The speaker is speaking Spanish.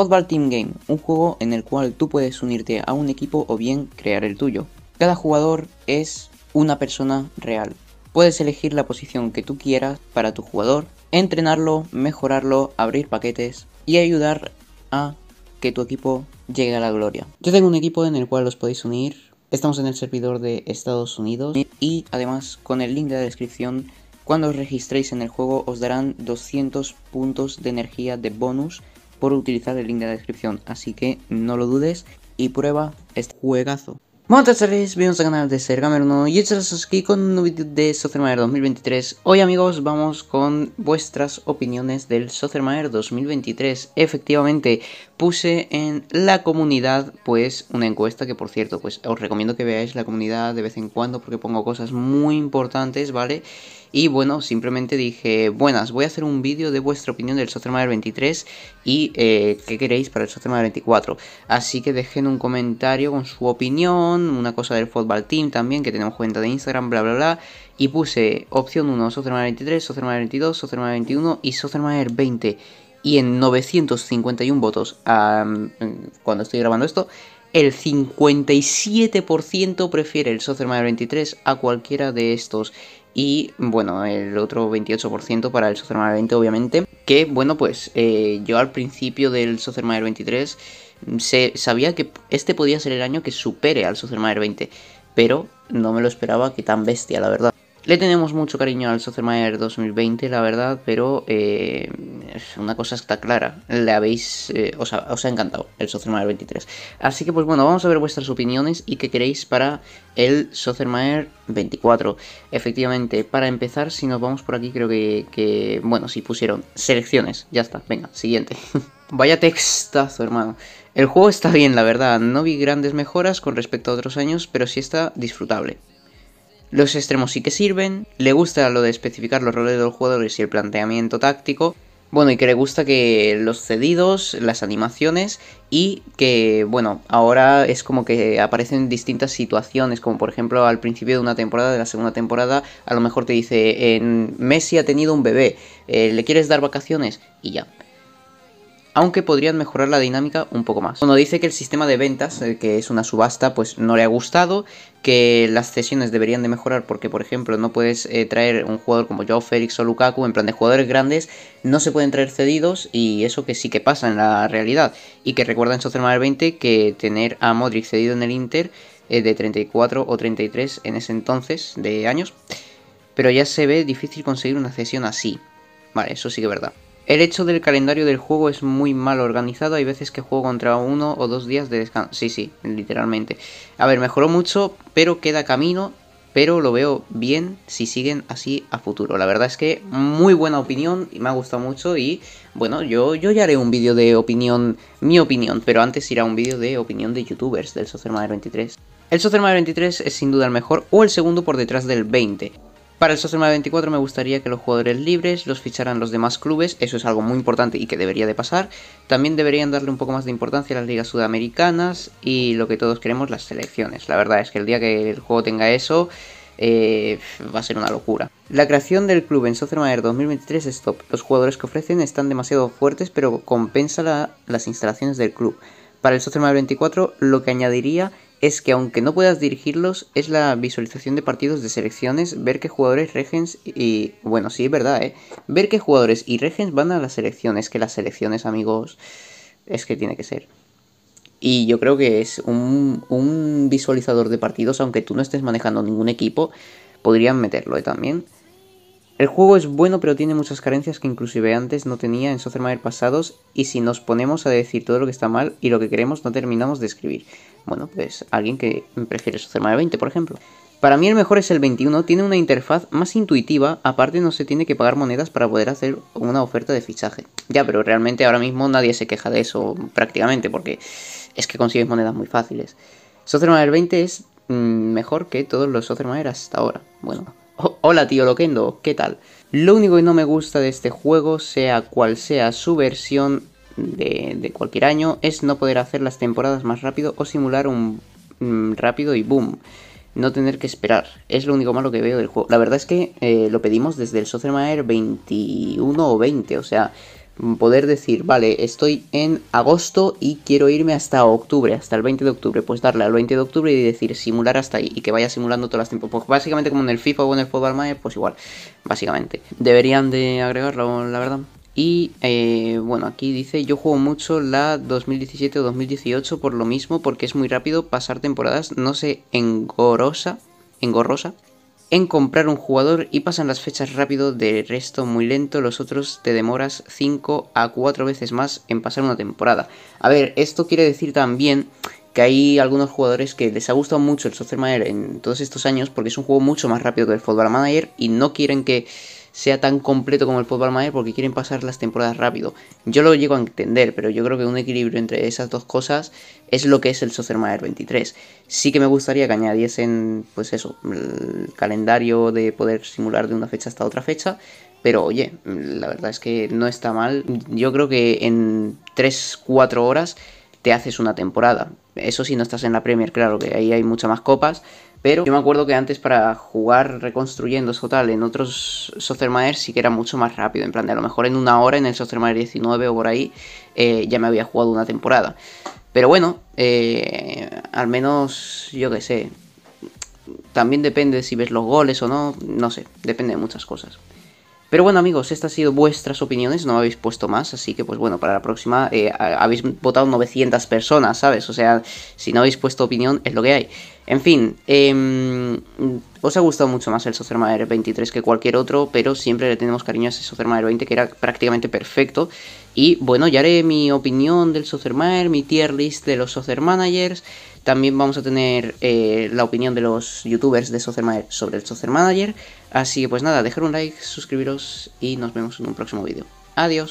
Football Team Game, un juego en el cual tú puedes unirte a un equipo o bien crear el tuyo. Cada jugador es una persona real. Puedes elegir la posición que tú quieras para tu jugador, entrenarlo, mejorarlo, abrir paquetes y ayudar a que tu equipo llegue a la gloria. Yo tengo un equipo en el cual los podéis unir. Estamos en el servidor de Estados Unidos y además con el link de la descripción, cuando os registréis en el juego os darán 200 puntos de energía de bonus por utilizar el link de la descripción. Así que no lo dudes y prueba este juegazo. Bueno, tardes, bienvenidos al canal de Sergamer 1 y este el aquí con un nuevo vídeo de Soccer 2023. Hoy amigos vamos con vuestras opiniones del Soccer 2023. Efectivamente, puse en la comunidad pues una encuesta que por cierto pues os recomiendo que veáis la comunidad de vez en cuando porque pongo cosas muy importantes vale y bueno simplemente dije buenas voy a hacer un vídeo de vuestra opinión del Software 23 y eh, qué queréis para el Software 24 así que dejen un comentario con su opinión una cosa del Football Team también que tenemos cuenta de Instagram bla bla bla y puse opción 1 software 23 software 22 software 21 y Social 20 y en 951 votos, cuando estoy grabando esto, el 57% prefiere el Social 23 a cualquiera de estos. Y bueno, el otro 28% para el Social 20, obviamente. Que bueno, pues eh, yo al principio del Social 23 mm, se, sabía que este podía ser el año que supere al Social 20, pero no me lo esperaba que tan bestia, la verdad. Le tenemos mucho cariño al Soccermayer 2020, la verdad, pero eh, una cosa está clara, le habéis, eh, os, ha, encantado el Soccermayer 23. Así que pues bueno, vamos a ver vuestras opiniones y qué queréis para el Soccermayer 24. Efectivamente, para empezar, si nos vamos por aquí, creo que bueno, si pusieron selecciones, ya está, venga, siguiente. Vaya textazo, hermano. El juego está bien, la verdad, no vi grandes mejoras con respecto a otros años, pero sí está disfrutable. Los extremos sí que sirven, le gusta lo de especificar los roles de los jugadores y el planteamiento táctico, bueno, y que le gusta que los cedidos, las animaciones y que, bueno, ahora es como que aparecen distintas situaciones, como por ejemplo al principio de una temporada, de la segunda temporada, a lo mejor te dice, en Messi ha tenido un bebé, eh, ¿le quieres dar vacaciones? Y ya, aunque podrían mejorar la dinámica un poco más. Cuando dice que el sistema de ventas, eh, que es una subasta, pues no le ha gustado, que las cesiones deberían de mejorar porque, por ejemplo, no puedes eh, traer un jugador como yo Félix o Lukaku, en plan de jugadores grandes, no se pueden traer cedidos y eso que sí que pasa en la realidad. Y que recuerda en Social 20 que tener a Modric cedido en el Inter es eh, de 34 o 33 en ese entonces de años, pero ya se ve difícil conseguir una cesión así. Vale, eso sí que es verdad. El hecho del calendario del juego es muy mal organizado. Hay veces que juego contra uno o dos días de descanso. Sí, sí, literalmente. A ver, mejoró mucho, pero queda camino. Pero lo veo bien si siguen así a futuro. La verdad es que muy buena opinión y me ha gustado mucho. Y bueno, yo, yo ya haré un vídeo de opinión, mi opinión. Pero antes irá un vídeo de opinión de youtubers del Soccer Madre 23. El Soccer Madre 23 es sin duda el mejor o el segundo por detrás del 20. Para el Manager 24 me gustaría que los jugadores libres los ficharan los demás clubes, eso es algo muy importante y que debería de pasar. También deberían darle un poco más de importancia a las ligas sudamericanas y lo que todos queremos, las selecciones. La verdad es que el día que el juego tenga eso, eh, va a ser una locura. La creación del club en Soccer 2023 es top. Los jugadores que ofrecen están demasiado fuertes, pero compensa las instalaciones del club. Para el Soccer 24 lo que añadiría es que aunque no puedas dirigirlos, es la visualización de partidos de selecciones, ver qué jugadores, regens y... Bueno, sí, es verdad, ¿eh? Ver qué jugadores y regens van a las selecciones, que las selecciones, amigos, es que tiene que ser. Y yo creo que es un, un visualizador de partidos, aunque tú no estés manejando ningún equipo, podrían meterlo ¿eh? también. El juego es bueno pero tiene muchas carencias que inclusive antes no tenía en Manager pasados y si nos ponemos a decir todo lo que está mal y lo que queremos no terminamos de escribir. Bueno, pues alguien que prefiere Manager 20, por ejemplo. Para mí el mejor es el 21, tiene una interfaz más intuitiva, aparte no se tiene que pagar monedas para poder hacer una oferta de fichaje. Ya, pero realmente ahora mismo nadie se queja de eso prácticamente porque es que consigues monedas muy fáciles. Manager 20 es mm, mejor que todos los Sothermire hasta ahora. Bueno, Oh, hola tío Loquendo, ¿qué tal? Lo único que no me gusta de este juego, sea cual sea su versión de, cualquier año, es no poder hacer las temporadas más rápido o simular un mm, rápido y boom. No tener que esperar, es lo único malo que veo del juego. La verdad es que eh, lo pedimos desde el manager 21 o 20, o sea, poder decir, vale, estoy en agosto y quiero irme hasta octubre, hasta el 20 de octubre, pues darle al 20 de octubre y decir simular hasta ahí y que vaya simulando todas las tiempos. Pues básicamente como en el FIFA o en el Football Manager, pues igual, básicamente. Deberían de agregarlo, la verdad. Y eh, bueno, aquí dice, yo juego mucho la 2017 o 2018 por lo mismo, porque es muy rápido pasar temporadas, no sé, engorosa, engorrosa en comprar un jugador y pasan las fechas rápido, de resto muy lento, los otros te demoras 5 a 4 veces más en pasar una temporada. A ver, esto quiere decir también que hay algunos jugadores que les ha gustado mucho el Soccer Manager en todos estos años porque es un juego mucho más rápido que el Football Manager y no quieren que sea tan completo como el Football Manager porque quieren pasar las temporadas rápido. Yo lo llego a entender, pero yo creo que un equilibrio entre esas dos cosas es lo que es el Soccer Manager 23. Sí que me gustaría que añadiesen, pues eso, el calendario de poder simular de una fecha hasta otra fecha, pero oye, la verdad es que no está mal. Yo creo que en 3-4 horas te haces una temporada. Eso sí, no estás en la Premier, claro que ahí hay muchas más copas pero yo me acuerdo que antes para jugar reconstruyendo eso tal en otros software Sostermaer sí que era mucho más rápido. En plan, de a lo mejor en una hora en el Sostermaer 19 o por ahí eh, ya me había jugado una temporada. Pero bueno, eh, al menos yo qué sé. También depende si ves los goles o no. No sé, depende de muchas cosas. Pero bueno amigos, estas han sido vuestras opiniones, no habéis puesto más, así que pues bueno, para la próxima eh, habéis votado 900 personas, ¿sabes? O sea, si no habéis puesto opinión es lo que hay. En fin, em, os ha gustado mucho más el software 23 que cualquier otro, pero siempre le tenemos cariño a ese Sotherma 20 que era prácticamente perfecto. Y bueno, ya haré mi opinión del Soccer mi tier list de los Sother Managers, también vamos a tener eh, la opinión de los youtubers de Social Manager sobre el Social Manager. Así que pues nada, dejar un like, suscribiros y nos vemos en un próximo vídeo. Adiós.